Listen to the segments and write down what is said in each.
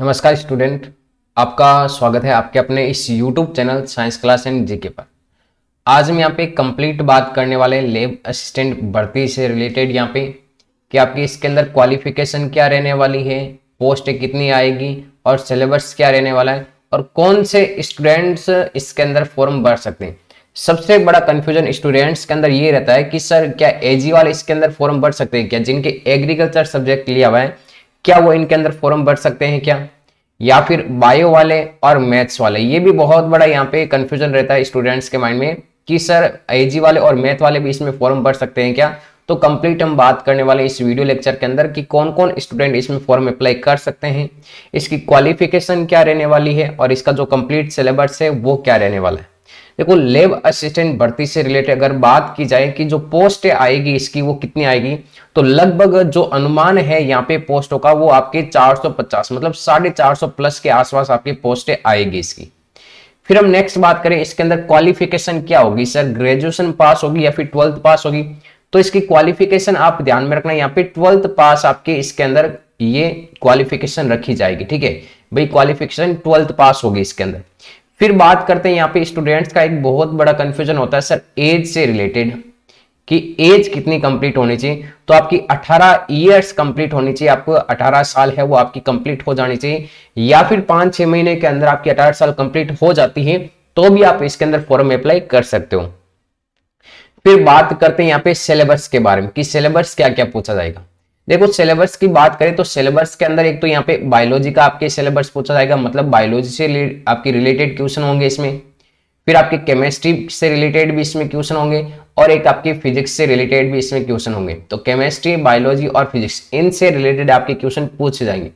नमस्कार स्टूडेंट आपका स्वागत है आपके अपने इस YouTube channel science class and GK पर आज हम यहाँ पे कंप्लीट बात करने वाले लेब असिस्टेंट भर्ती से रिलेटेड यहाँ पे कि आपकी इसके अंदर क्वालिफिकेशन क्या रहने वाली है पोस्ट कितनी आएगी और सिलेबस क्या रहने वाला है और कौन से स्टूडेंट्स इसके अंदर फॉर्म भर सकते हैं सबसे बड़ा कंफ्यूजन स्टूडेंट्स के अंदर ये रहता है कि सर क्या एजी वाले इसके अंदर फॉर्म भर सकते हैं क्या जिनके एग्रीकल्चर सब्जेक्ट लिया हुआ है क्या वो इनके अंदर फॉर्म भर सकते हैं क्या या फिर बायो वाले और मैथ्स वाले ये भी बहुत बड़ा यहाँ पे कंफ्यूजन रहता है स्टूडेंट्स के माइंड में कि सर आई वाले और मैथ वाले भी इसमें फॉर्म भर सकते हैं क्या तो कंप्लीट हम बात करने वाले इस वीडियो लेक्चर के अंदर कि कौन कौन स्टूडेंट इसमें फॉर्म अप्लाई कर सकते हैं इसकी क्वालिफिकेशन क्या रहने वाली है और इसका जो कंप्लीट सिलेबस है वो क्या रहने वाला है देखो लेब असिस्टेंट भर्ती से रिलेटेड अगर बात की जाए कि जो पोस्ट आएगी इसकी वो कितनी आएगी तो लगभग जो अनुमान है यहाँ पे पोस्टों का वो आपके 450 मतलब साढ़े चार प्लस के आसपास आपकी पोस्टें आएगी इसकी फिर हम नेक्स्ट बात करें इसके अंदर क्वालिफिकेशन क्या होगी सर ग्रेजुएशन पास होगी या फिर ट्वेल्थ पास होगी तो इसकी क्वालिफिकेशन आप ध्यान में रखना यहाँ पे ट्वेल्थ पास आपके इसके अंदर ये क्वालिफिकेशन रखी जाएगी ठीक है भाई क्वालिफिकेशन ट्वेल्थ पास होगी इसके अंदर फिर बात करते हैं यहाँ पे स्टूडेंट्स का एक बहुत बड़ा कंफ्यूजन होता है सर एज से रिलेटेड कि एज कितनी कंप्लीट होनी चाहिए तो आपकी 18 इयर्स कंप्लीट होनी चाहिए आपको 18 साल है वो आपकी कंप्लीट हो जानी चाहिए या फिर पांच छह महीने के अंदर आपकी 18 साल कंप्लीट हो जाती है तो भी आप इसके अंदर फॉर्म अप्लाई कर सकते हो फिर बात करते हैं यहाँ पे सिलेबस के बारे में कि सिलेबस क्या क्या पूछा जाएगा देखो सिलेबस की बात करें तो सिलेबस के अंदर एक तो यहाँ पे बायोलॉजी का आपके सिलेबस पूछा जाएगा मतलब बायोलॉजी से आपके रिलेटेड क्वेश्चन होंगे इसमें फिर आपके केमिस्ट्री से रिलेटेड भी इसमें क्वेश्चन होंगे और एक आपके फिजिक्स से रिलेटेड भी इसमें क्वेश्चन होंगे तो केमिस्ट्री बायोलॉजी और फिजिक्स इनसे रिलेटेड आपके क्वेश्चन पूछे जाएंगे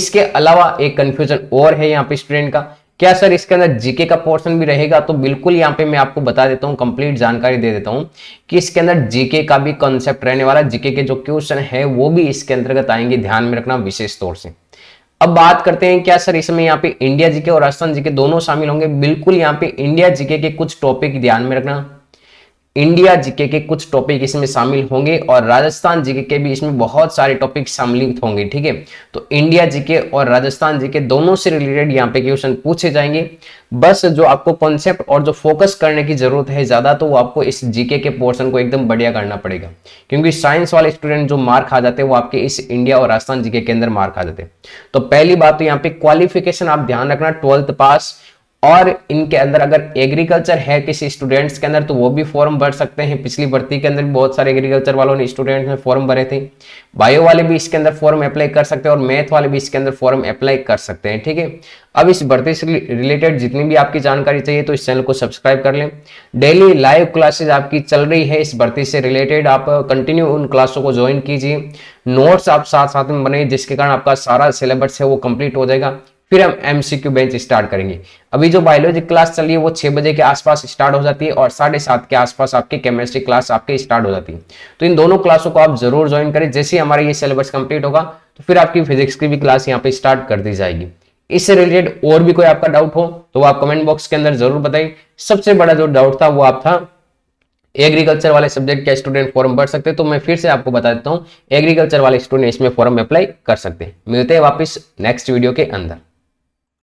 इसके अलावा एक कंफ्यूजन और है यहाँ पे स्टूडेंट का क्या सर इसके अंदर जीके का पोर्शन भी रहेगा तो बिल्कुल यहाँ पे मैं आपको बता देता हूँ कंप्लीट जानकारी दे देता हूँ कि इसके अंदर जीके का भी कॉन्सेप्ट रहने वाला जीके के जो क्वेश्चन है वो भी इसके अंतर्गत आएंगे ध्यान में रखना विशेष तौर से अब बात करते हैं क्या सर इसमें यहाँ पे इंडिया जीके और राजस्थान जीके दोनों शामिल होंगे बिल्कुल यहाँ पे इंडिया जीके के कुछ टॉपिक ध्यान में रखना इंडिया जीके के कुछ टॉपिक इसमें शामिल होंगे और राजस्थान जीके के भी इसमें बहुत सारे टॉपिक शामिल होंगे ठीक है तो इंडिया जीके और राजस्थान जीके दोनों से रिलेटेड यहाँ पे क्वेश्चन पूछे जाएंगे बस जो आपको कॉन्सेप्ट और जो फोकस करने की जरूरत है ज्यादा तो वो आपको इस जीके के पोर्सन को एकदम बढ़िया करना पड़ेगा क्योंकि साइंस वाले स्टूडेंट जो मार्क आ जाते हैं वो आपके इस इंडिया और राजस्थान जीके के अंदर मार्क आ जाते हैं तो पहली बात तो यहाँ पे क्वालिफिकेशन आप ध्यान रखना ट्वेल्थ पास और इनके अंदर अगर एग्रीकल्चर है किसी स्टूडेंट्स के अंदर तो वो भी फॉर्म भर सकते हैं पिछली भर्ती के अंदर भी बहुत सारे एग्रीकल्चर वालों ने स्टूडेंट्स ने फॉर्म भरे थे बायो वाले भी इसके अंदर फॉर्म अप्लाई कर सकते हैं और मैथ वाले भी इसके अंदर फॉर्म अप्लाई कर सकते हैं ठीक है अब इस भर्ती से रिलेटेड जितनी भी आपकी जानकारी चाहिए तो इस चैनल को सब्सक्राइब कर लें डेली लाइव क्लासेज आपकी चल रही है इस भर्ती से रिलेटेड आप कंटिन्यू उन क्लासों को ज्वाइन कीजिए नोट्स आप साथ साथ में बनाइए जिसके कारण आपका सारा सिलेबस है वो कंप्लीट हो जाएगा फिर हम एमसीक्यू बेंच स्टार्ट करेंगे अभी जो बायोलॉजी क्लास चल रही है वो छह बजे के आसपास स्टार्ट हो जाती है और साढ़े सात के आसपास आपके केमिस्ट्री क्लास आपके स्टार्ट हो जाती है तो इन दोनों क्लासों को आप जरूर ज्वाइन करें जैसे ही हमारा ये सिलेबस कंप्लीट होगा तो फिर आपकी फिजिक्स की भी क्लास यहाँ पे स्टार्ट कर दी जाएगी इससे रिलेटेड और भी कोई आपका डाउट हो तो आप कमेंट बॉक्स के अंदर जरूर बताइए सबसे बड़ा जो डाउट था वो आप था एग्रीकल्चर वाले सब्जेक्ट का स्टूडेंट फॉर्म भर सकते हैं तो मैं फिर से आपको बता देता हूँ एग्रीकल्चर वाले स्टूडेंट इसमें फॉर्म अप्लाई कर सकते हैं मिलते हैं वापस नेक्स्ट वीडियो के अंदर